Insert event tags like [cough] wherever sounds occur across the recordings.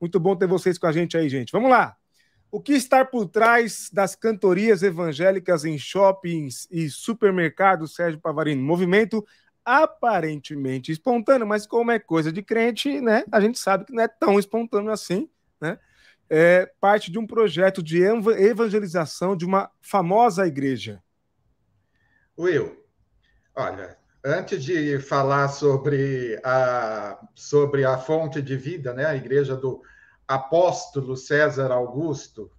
Muito bom ter vocês com a gente aí, gente. Vamos lá. O que está por trás das cantorias evangélicas em shoppings e supermercados, Sérgio Pavarino? Movimento aparentemente espontâneo, mas como é coisa de crente, né? A gente sabe que não é tão espontâneo assim, né? É parte de um projeto de evangelização de uma famosa igreja. Will, olha, Antes de falar sobre a, sobre a fonte de vida, né, a igreja do apóstolo César Augusto,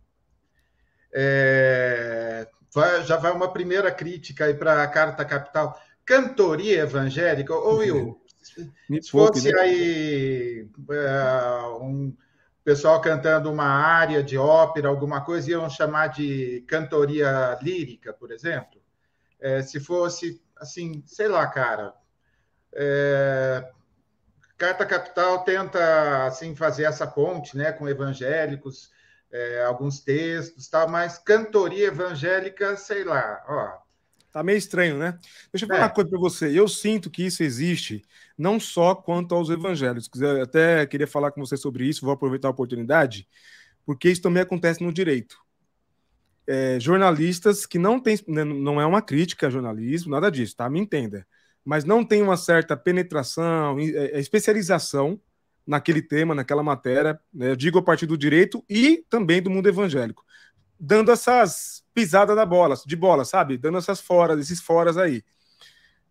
é, vai, já vai uma primeira crítica aí para a Carta Capital. Cantoria evangélica, ou Will, se fosse né? aí é, um pessoal cantando uma área de ópera, alguma coisa, iam chamar de cantoria lírica, por exemplo. É, se fosse assim, sei lá, cara. É... Carta Capital tenta assim fazer essa ponte, né, com evangélicos, é, alguns textos, tal, mas cantoria evangélica, sei lá, ó. Tá meio estranho, né? Deixa eu falar é. uma coisa para você. Eu sinto que isso existe não só quanto aos evangélicos. Eu até queria falar com você sobre isso, vou aproveitar a oportunidade, porque isso também acontece no direito é, jornalistas que não têm, né, não é uma crítica a jornalismo, nada disso, tá? Me entenda. Mas não tem uma certa penetração, é, é especialização naquele tema, naquela matéria, né? digo a partir do direito e também do mundo evangélico, dando essas pisadas da bola, de bola, sabe? Dando essas foras, esses foras aí.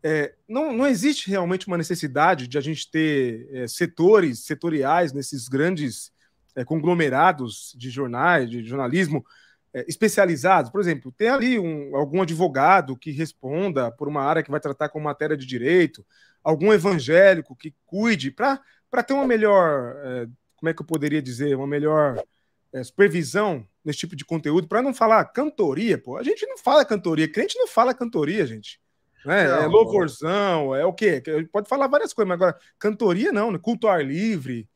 É, não, não existe realmente uma necessidade de a gente ter é, setores setoriais nesses grandes é, conglomerados de jornais, de jornalismo, é, especializados, por exemplo, tem ali um, algum advogado que responda por uma área que vai tratar com matéria de direito, algum evangélico que cuide para ter uma melhor, é, como é que eu poderia dizer, uma melhor é, supervisão nesse tipo de conteúdo, para não falar cantoria, pô. A gente não fala cantoria, crente não fala cantoria, gente. Né? é louvorzão, é o quê? Pode falar várias coisas, mas agora, cantoria não, né? culto ao ar livre.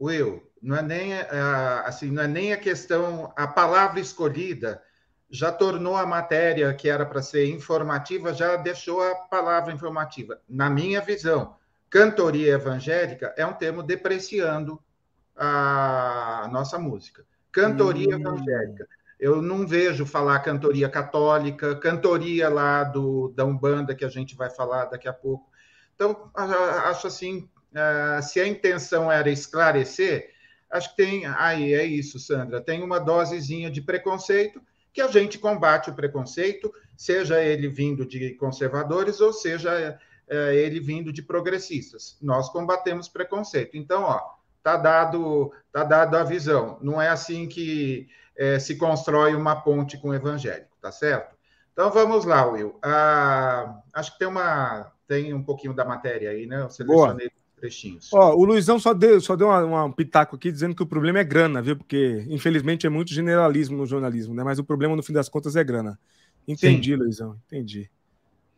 Will, não é nem eh, ah, assim, não é nem a questão a palavra escolhida já tornou a matéria que era para ser informativa já deixou a palavra informativa. Na minha visão, cantoria evangélica é um termo depreciando a nossa música. Cantoria hum. evangélica. Eu não vejo falar cantoria católica, cantoria lá do da Umbanda que a gente vai falar daqui a pouco. Então, acho assim, eh, se a intenção era esclarecer, acho que tem. Aí é isso, Sandra. Tem uma dosezinha de preconceito que a gente combate o preconceito, seja ele vindo de conservadores ou seja é, ele vindo de progressistas. Nós combatemos preconceito. Então, ó, tá dado, tá dado a visão. Não é assim que é, se constrói uma ponte com o evangélico, tá certo? Então vamos lá, Will. Ah, acho que tem uma tem um pouquinho da matéria aí, né? Eu selecionei Boa trechinhos. Ó, o Luizão só deu, só deu um pitaco aqui dizendo que o problema é grana, viu? Porque, infelizmente, é muito generalismo no jornalismo, né? Mas o problema, no fim das contas, é grana. Entendi, Sim. Luizão, entendi.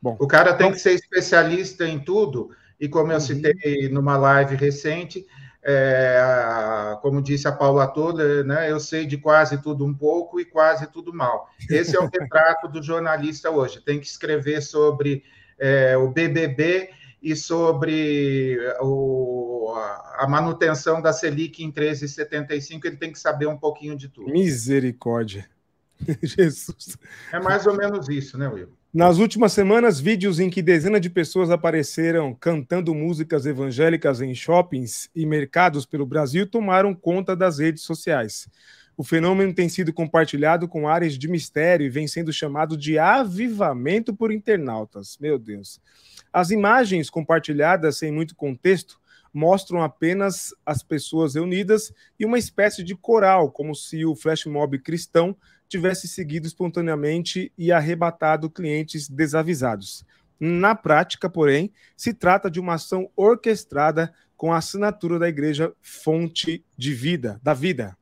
Bom, o cara tem então que ser especialista em tudo, e como eu uhum. citei numa live recente, é, como disse a Paula toda né, eu sei de quase tudo um pouco e quase tudo mal. Esse é o [laughs] retrato do jornalista hoje. Tem que escrever sobre é, o BBB e sobre eh, o, a manutenção da Selic em 13,75, ele tem que saber um pouquinho de tudo. Misericórdia. [laughs] Jesus. É mais ou menos isso, né, Will? Nas últimas semanas, vídeos em que dezenas de pessoas apareceram cantando músicas evangélicas em shoppings e mercados pelo Brasil tomaram conta das redes sociais. O fenômeno tem sido compartilhado com áreas de mistério e vem sendo chamado de avivamento por internautas. Meu Deus. As imagens compartilhadas sem muito contexto mostram apenas as pessoas reunidas e uma espécie de coral, como se o flash mob cristão tivesse seguido espontaneamente e arrebatado clientes desavisados. Na prática, porém, se trata de uma ação orquestrada com a assinatura da igreja Fonte de Vida, da Vida.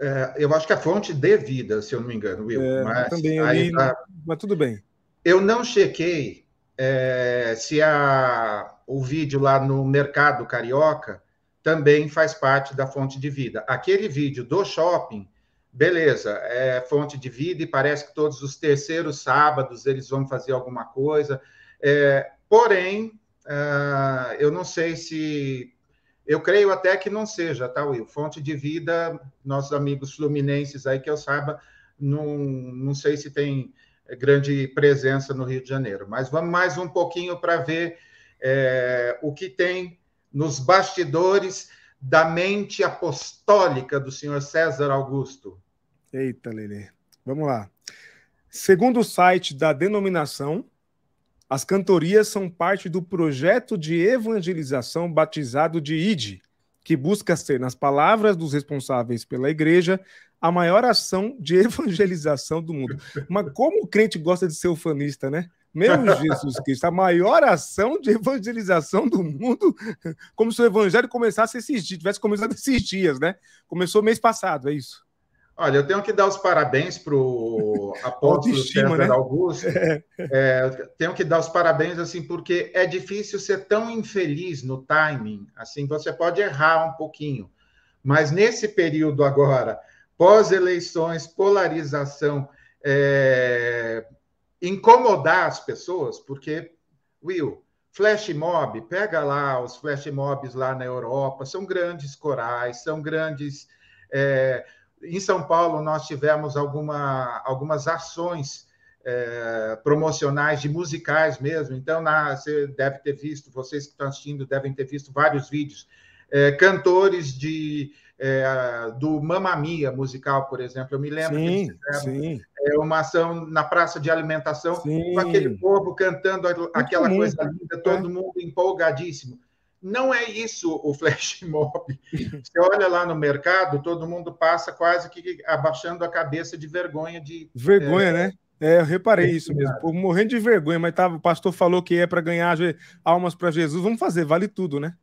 É, eu acho que a é Fonte de Vida, se eu não me engano, Will. É, mas, também, aí, li, tá... mas tudo bem. Eu não chequei é, se a, o vídeo lá no mercado carioca também faz parte da fonte de vida. Aquele vídeo do shopping, beleza, é fonte de vida e parece que todos os terceiros sábados eles vão fazer alguma coisa. É, porém, é, eu não sei se. Eu creio até que não seja, tá, Will? Fonte de vida, nossos amigos fluminenses aí que eu saiba, não, não sei se tem grande presença no Rio de Janeiro. Mas vamos mais um pouquinho para ver é, o que tem nos bastidores da mente apostólica do senhor César Augusto. Eita, Lele. Vamos lá. Segundo o site da denominação, as cantorias são parte do projeto de evangelização batizado de ID, que busca ser, nas palavras dos responsáveis pela igreja, a maior ação de [laughs] evangelização do mundo. Mas como o crente gosta de ser ufanista, né? Meu Jesus Cristo, a maior ação de evangelização do mundo, [laughs] como se o evangelho começasse esses dias, tivesse começado esses dias, né? Começou mês passado, é isso. Olha, eu tenho que dar os parabéns para o [laughs] apóstolo César né? Augusto. É. É, tenho que dar os parabéns, assim, porque é difícil ser tão infeliz no timing. Assim, você pode errar um pouquinho. Mas nesse período agora, pós-eleições, polarização, é, incomodar as pessoas, porque, Will, flash mob, pega lá os flash mobs lá na Europa, são grandes corais, são grandes. É, em São Paulo, nós tivemos alguma, algumas ações é, promocionais de musicais mesmo. Então, na, você deve ter visto, vocês que estão assistindo devem ter visto vários vídeos. É, cantores de é, do Mia musical, por exemplo. Eu me lembro sim, que eles fizeram É, uma ação na praça de alimentação sim. com aquele povo cantando aquela Muito coisa lindo. linda, né? todo mundo empolgadíssimo. Não é isso o flash mob. Você olha lá no mercado, todo mundo passa quase que abaixando a cabeça de vergonha de vergonha, é, né? É, eu reparei é isso mesmo. morrendo de vergonha, mas tava, o pastor falou que é para ganhar almas para Jesus. Vamos fazer, vale tudo, né?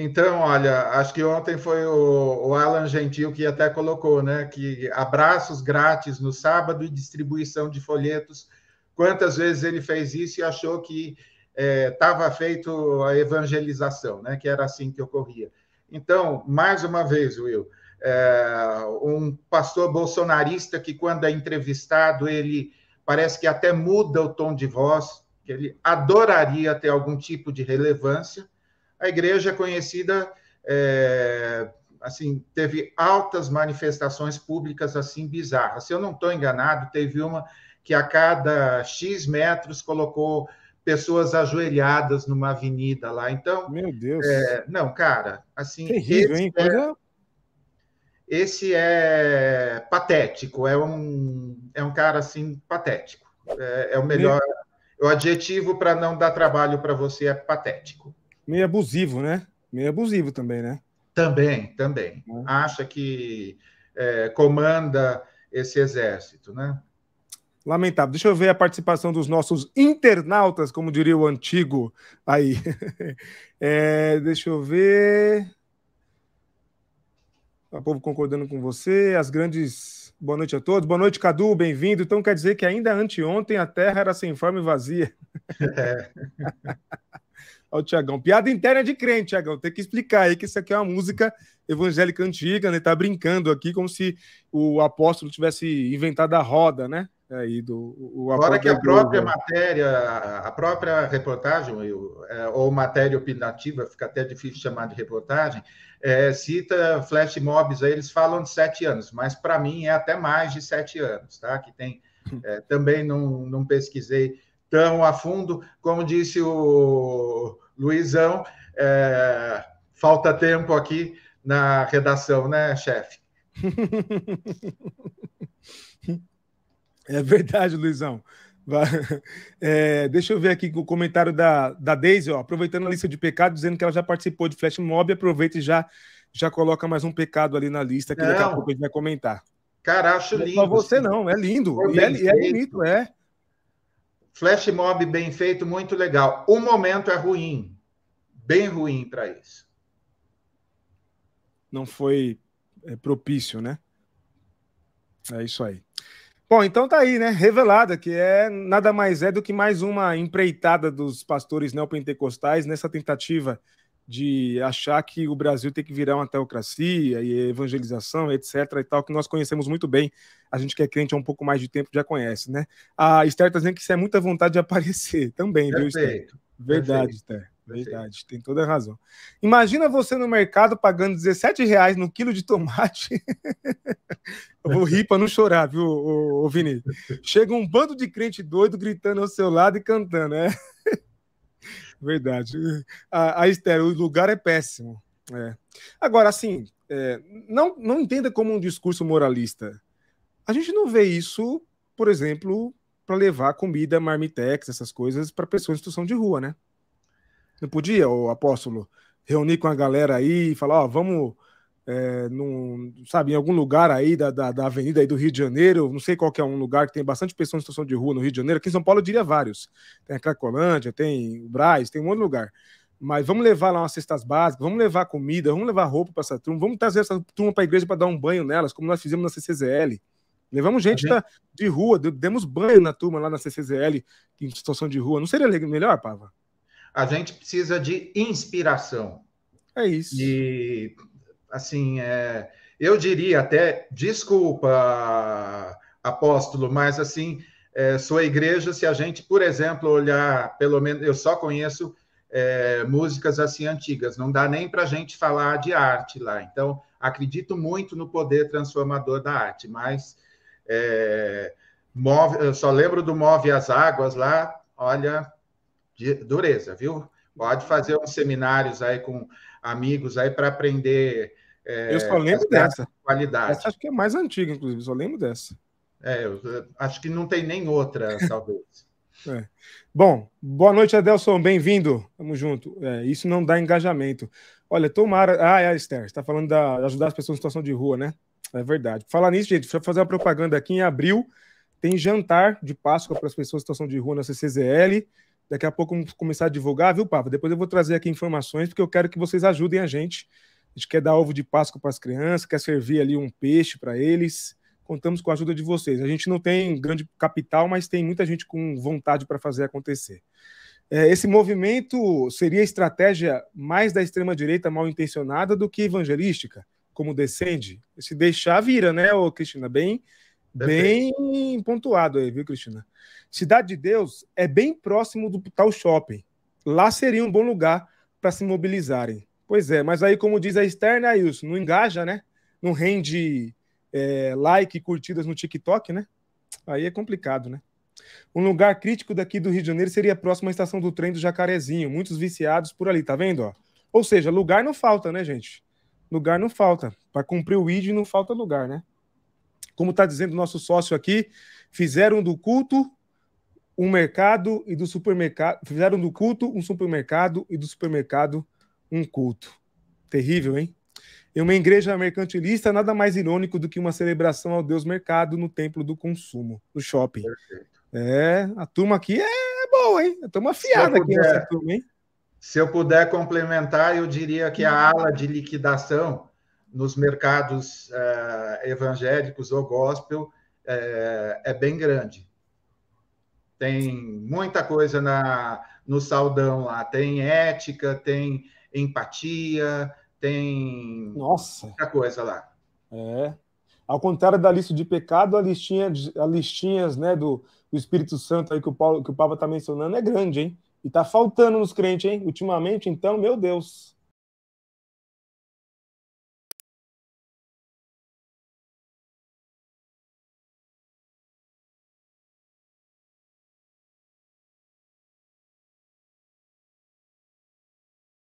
Então, olha, acho que ontem foi o, o, Alan Gentil que até colocou, né? Que abraços grátis no sábado e distribuição de folhetos. Quantas vezes ele fez isso e achou que estava é, feito a evangelização, né? Que era assim que ocorria. Então, mais uma vez, Will, é, um pastor bolsonarista que, quando é entrevistado, ele parece que até muda o tom de voz, que ele adoraria ter algum tipo de relevância a igreja é conhecida, é, assim, teve altas manifestações públicas assim bizarras. Se eu não estou enganado, teve uma que a cada X metros colocou pessoas ajoelhadas numa avenida lá. Então, meu Deus. É, não, cara, assim, Terrível, esse, hein? É, é. esse é patético. É um é um cara assim patético. É, é o melhor. Meu... O adjetivo para não dar trabalho para você é patético meio abusivo, né? Meio abusivo também, né? Também, também. É. Acha que é, comanda esse exército, né? Lamentável. Deixa eu ver a participação dos nossos internautas, como diria o antigo aí. [laughs] é, deixa eu ver. O povo concordando com você. As grandes. Boa noite a todos. Boa noite, Cadu. Bem-vindo. Então quer dizer que ainda anteontem a terra era sem forma e vazia. [laughs] É. [laughs] ao Tiagão. Piada interna de crente, Tiagão. Tem que explicar aí que isso aqui é uma música evangélica antiga, né? Tá brincando aqui como se o apóstolo tivesse inventado a roda, né? Aí do o Fora que a própria Google. matéria, a própria reportagem, é, ou matéria opinativa, fica até difícil chamar de reportagem, é, cita flash mobs aí, eles falam de sete anos, mas para mim é até mais de sete anos, tá? Que tem. [laughs] É, também não, não pesquisei tão a fundo. Como disse o Luizão, é, falta tempo aqui na redação, né, chefe? [laughs] É verdade, Luizão. É, deixa eu ver aqui o comentário da, da Daisy, ó, aproveitando a lista de pecados, dizendo que ela já participou de Flash Mob, aproveita e já, já coloca mais um pecado ali na lista, que não. daqui a pouco a gente vai comentar. Cara, acho é lindo. Não você não, é lindo. E é, e é bonito, é. Flash mob bem feito, muito legal. O momento é ruim, bem ruim para isso. Não foi é, propício, né? É isso aí. Bom, então tá aí, né? Revelada, que é nada mais é do que mais uma empreitada dos pastores neopentecostais nessa tentativa de achar que o Brasil tem que virar uma teocracia e evangelização, etc. e tal, que nós conhecemos muito bem. A gente que é crente há um pouco mais de tempo já conhece, né? A Esther está dizendo que isso é muita vontade de aparecer [laughs] também, Perfeito. viu, Esther? Verdade, Esther. Verdade, tem toda a razão. Imagina você no mercado pagando 17 reais no quilo de tomate. Eu [laughs] vou rir para não chorar, viu, o ô, Vini? Chega um bando de crente doido gritando ao seu lado e cantando, né? Verdade. A, a Esther, o lugar é péssimo. É. Agora, assim, é, não, não entenda como um discurso moralista. A gente não vê isso, por exemplo, para levar comida, marmitex, essas coisas, para pessoas em situação de rua, né? Não podia, o apóstolo, reunir com a galera aí e falar, ó, vamos é, num, sabe, em algum lugar aí da, da, da, avenida aí do Rio de Janeiro, não sei qual que é um lugar que tem bastante pessoas em situação de rua no Rio de Janeiro, aqui em São Paulo eu diria vários. Tem a Cracolândia, tem o Braz, tem um outro lugar. Mas vamos levar lá umas cestas básicas, vamos levar comida, vamos levar roupa para essa turma, vamos trazer essa turma para a igreja para dar um banho nelas, como nós fizemos na CCZL. Levamos gente, gente... Da, de rua, demos banho na turma lá na CCZL, em situação de rua. Não seria melhor, Pava? A gente precisa de inspiração. É isso. E assim, é, eu diria até, desculpa, apóstolo, mas assim, é, sua igreja, se a gente, por exemplo, olhar, pelo menos, eu só conheço é, músicas assim antigas, não dá nem para a gente falar de arte lá. Então, acredito muito no poder transformador da arte, mas é, move, eu só lembro do Move as Águas lá, olha, de, dureza, viu? Pode fazer uns seminários aí com amigos aí para aprender. É, eu só lembro dessa. Qualidade. Essa acho que é mais antiga, inclusive, só lembro dessa. É, eu, acho que não tem nem outra, [laughs] talvez. É. Bom, boa noite, Adelson. Bem-vindo. Tamo junto. É, isso não dá engajamento. Olha, tomara. Ah, é a Esther. Está falando da ajudar as pessoas em situação de rua, né? É verdade. Falar nisso, gente, deixa eu fazer uma propaganda aqui. Em abril tem jantar de Páscoa para as pessoas em situação de rua na CCZL. Daqui a pouco vamos começar a divulgar, viu, Pava? Depois eu vou trazer aqui informações, porque eu quero que vocês ajudem a gente. A gente quer dar ovo de Páscoa para as crianças, quer servir ali um peixe para eles. Contamos com a ajuda de vocês. A gente não tem grande capital, mas tem muita gente com vontade para fazer acontecer. É, esse movimento seria estratégia mais da extrema-direita mal intencionada do que evangelística, como descende? Se deixar, vira, né, Cristina? Bem Bem Perfeito. pontuado aí, viu, Cristina? Cidade de Deus é bem próximo do tal shopping. Lá seria um bom lugar para se mobilizarem. Pois é, mas aí, como diz a externa, né, Ailson, não engaja, né? Não rende é, like curtidas no TikTok, né? Aí é complicado, né? Um lugar crítico daqui do Rio de Janeiro seria próximo à estação do trem do Jacarezinho. Muitos viciados por ali, tá vendo? Ó? Ou seja, lugar não falta, né, gente? Lugar não falta. Para cumprir o ID não falta lugar, né? como está dizendo o nosso sócio aqui, fizeram do culto um mercado e do supermercado. Fizeram do culto um supermercado e do supermercado um culto. Terrível, hein? Em uma igreja mercantilista, nada mais irônico do que uma celebração ao Deus mercado no templo do consumo, no shopping. Perfeito. É, a turma aqui é boa, hein? A uma fiada aqui nessa turma, hein? Se eu puder complementar, eu diria que a hum. ala de liquidação nos mercados é, evangélicos ou gospel é, é bem grande. Tem muita coisa na, no saldão lá. Tem ética, tem empatia, tem Nossa. muita coisa lá. É. Ao contrário da lista de pecado, a listinha, a listinhas né, do, do Espírito Santo aí que o, Paulo, que o Papa está mencionando é grande, hein? E tá faltando nos crentes, hein? Ultimamente, então, meu Deus.